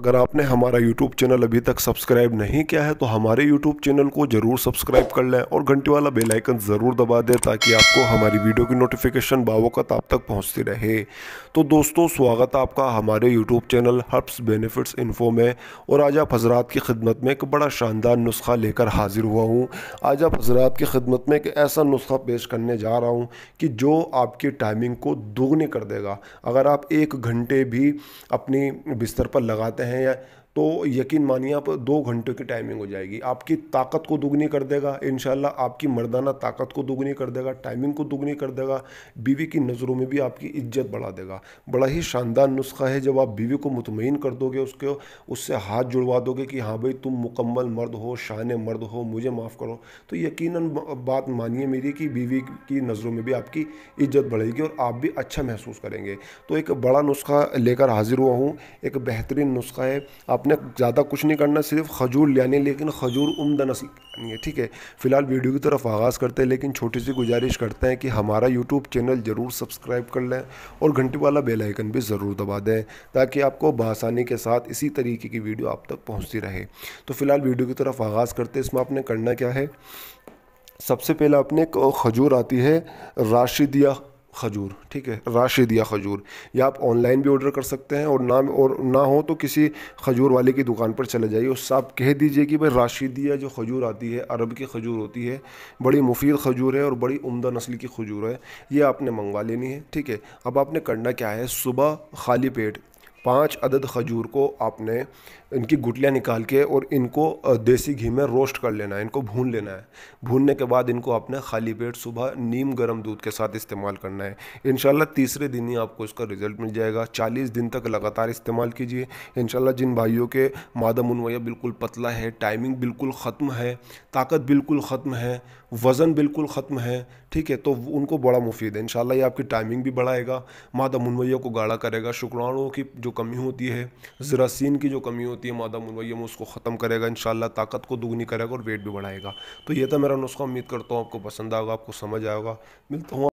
अगर आपने हमारा YouTube चैनल अभी तक सब्सक्राइब नहीं किया है तो हमारे YouTube चैनल को जरूर सब्सक्राइब कर लें और घंटे वाला बेल आइकन ज़रूर दबा दें ताकि आपको हमारी वीडियो की नोटिफिकेशन बावकत आप तक पहुंचती रहे तो दोस्तों स्वागत है आपका हमारे YouTube channel herbs benefits info में और आज आप हजरात की खिदमत में एक बड़ा शानदार नुस्खा लेकर हाजिर हुआ हूँ आज आप हजरात की खिदमत में एक ऐसा नुस्खा पेश करने जा रहा हूँ कि जो आपकी टाइमिंग को दोगुनी कर देगा अगर आप एक घंटे भी अपनी बिस्तर पर लगाते हैं É, तो यकीन मानिए आप दो घंटे की टाइमिंग हो जाएगी आपकी ताकत को दुगनी कर देगा इन आपकी मर्दाना ताकत को दुगनी कर देगा टाइमिंग को दुगनी कर देगा बीवी की नज़रों में भी आपकी इज्जत बढ़ा देगा बड़ा ही शानदार नुस्खा है जब आप बीवी को मुतमिन कर दोगे उसके उससे हाथ जुड़वा दोगे कि हाँ भाई तुम मुकम्मल मर्द हो शान मर्द हो मुझे माफ़ करो तो यकीन बात मानिए मेरी कि बीवी की नज़रों में भी आपकी इज्जत बढ़ेगी और आप भी अच्छा महसूस करेंगे तो एक बड़ा नुस्खा लेकर हाजिर हुआ हूँ एक बेहतरीन नुस्खा है आप आपने ज़्यादा कुछ नहीं करना सिर्फ खजूर यानी लेकिन खजूर उमदा नस्ल यानी ठीक है फिलहाल वीडियो की तरफ आगाज़ करते हैं लेकिन छोटी सी गुजारिश करते हैं कि हमारा यूट्यूब चैनल ज़रूर सब्सक्राइब कर लें और घंटी वाला बेल आइकन भी ज़रूर दबा दें ताकि आपको बासानी के साथ इसी तरीके की वीडियो आप तक पहुँचती रहे तो फिलहाल वीडियो की तरफ आगाज़ करते हैं इसमें आपने करना क्या है सबसे पहले आपने खजूर आती है राशिदिया खजूर ठीक है राशिद या खजूर या आप ऑनलाइन भी ऑर्डर कर सकते हैं और ना और ना हो तो किसी खजूर वाले की दुकान पर चले जाइए उससे आप कह दीजिए कि भाई राशिदिया जो खजूर आती है अरब की खजूर होती है बड़ी मुफीद खजूर है और बड़ी उम्दा नस्ल की खजूर है ये आपने मंगवा लेनी है ठीक है अब आपने करना क्या है सुबह खाली पेट पाँच अदद खजूर को आपने इनकी गुटलियाँ निकाल के और इनको देसी घी में रोस्ट कर लेना है इनको भून लेना है भूनने के बाद इनको आपने खाली पेट सुबह नीम गर्म दूध के साथ इस्तेमाल करना है इन तीसरे दिन ही आपको इसका रिजल्ट मिल जाएगा चालीस दिन तक लगातार इस्तेमाल कीजिए इन जिन भाइयों के मादा मुनवाया बिल्कुल पतला है टाइमिंग बिल्कुल ख़त्म है ताकत बिल्कुल ख़त्म है वज़न बिल्कुल ख़त्म है ठीक है तो उनको बड़ा मुफीद है इन ये आपकी टाइमिंग भी बढ़ाएगा मादा मुनवैया को गाढ़ा करेगा शुक्राणुओं की जो जो कमी होती है ज़रासीन की जो कमी होती है मादा मुनवयम उसको ख़त्म करेगा इन ताकत को दोगुनी करेगा और वेट भी बढ़ाएगा तो यह था मेरा नुस्खा उम्मीद करता हूँ आपको पसंद आएगा आपको समझ आएगा मिलता हूँ